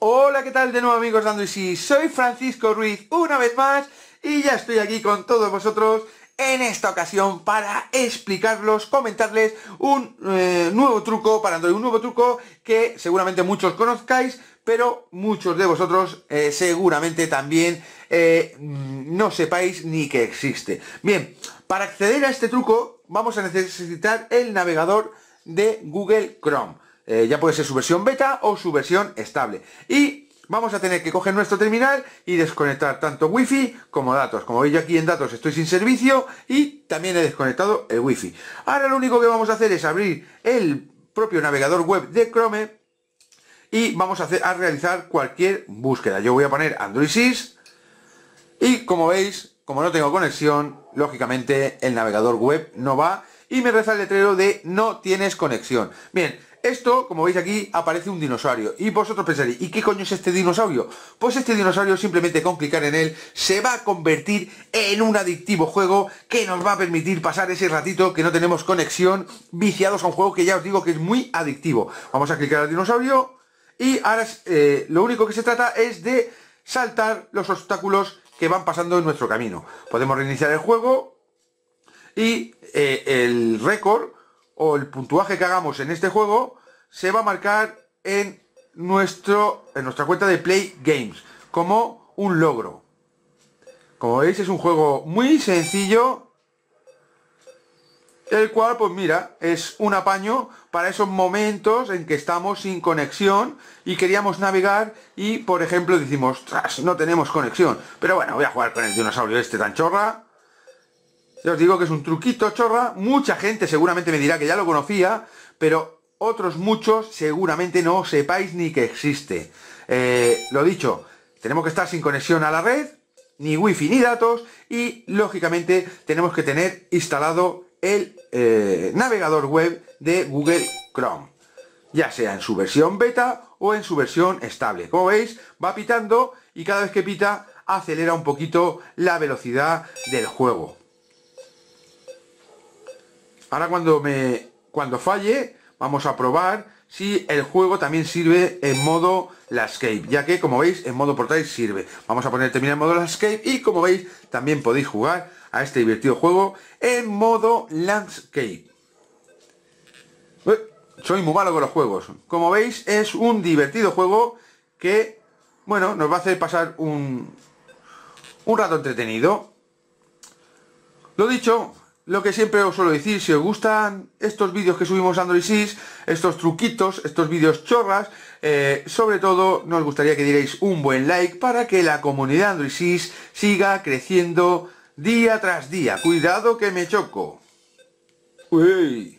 Hola, ¿qué tal de nuevo amigos dando y si, Soy Francisco Ruiz una vez más y ya estoy aquí con todos vosotros en esta ocasión para explicarlos, comentarles un eh, nuevo truco para Android, un nuevo truco que seguramente muchos conozcáis, pero muchos de vosotros eh, seguramente también eh, no sepáis ni que existe. Bien, para acceder a este truco vamos a necesitar el navegador de Google Chrome. Eh, ya puede ser su versión beta o su versión estable. Y vamos a tener que coger nuestro terminal y desconectar tanto wifi como datos. Como veis yo aquí en datos estoy sin servicio y también he desconectado el wifi. Ahora lo único que vamos a hacer es abrir el propio navegador web de Chrome y vamos a, hacer, a realizar cualquier búsqueda. Yo voy a poner Android 6 y como veis, como no tengo conexión, lógicamente el navegador web no va y me reza el letrero de no tienes conexión. Bien, esto, como veis aquí, aparece un dinosaurio. Y vosotros pensaréis, ¿y qué coño es este dinosaurio? Pues este dinosaurio simplemente con clicar en él se va a convertir en un adictivo juego que nos va a permitir pasar ese ratito que no tenemos conexión viciados a un juego que ya os digo que es muy adictivo. Vamos a clicar al dinosaurio y ahora eh, lo único que se trata es de saltar los obstáculos que van pasando en nuestro camino. Podemos reiniciar el juego y eh, el récord o el puntuaje que hagamos en este juego se va a marcar en, nuestro, en nuestra cuenta de Play Games como un logro. Como veis es un juego muy sencillo, el cual pues mira, es un apaño para esos momentos en que estamos sin conexión y queríamos navegar y por ejemplo decimos, tras no tenemos conexión, pero bueno, voy a jugar con el dinosaurio este tan chorra ya os digo que es un truquito chorra. Mucha gente seguramente me dirá que ya lo conocía, pero otros muchos seguramente no sepáis ni que existe. Eh, lo dicho, tenemos que estar sin conexión a la red, ni wifi ni datos, y lógicamente tenemos que tener instalado el eh, navegador web de Google Chrome, ya sea en su versión beta o en su versión estable. Como veis, va pitando y cada vez que pita acelera un poquito la velocidad del juego. Ahora cuando me cuando falle, vamos a probar si el juego también sirve en modo landscape, ya que como veis en modo portátil sirve. Vamos a poner terminar en modo landscape y como veis también podéis jugar a este divertido juego en modo landscape. soy muy malo con los juegos. Como veis es un divertido juego que, bueno, nos va a hacer pasar un, un rato entretenido. Lo dicho, lo que siempre os suelo decir, si os gustan estos vídeos que subimos a Android estos truquitos, estos vídeos chorras, eh, sobre todo nos gustaría que dierais un buen like para que la comunidad Android 6 siga creciendo día tras día. Cuidado que me choco. Uy.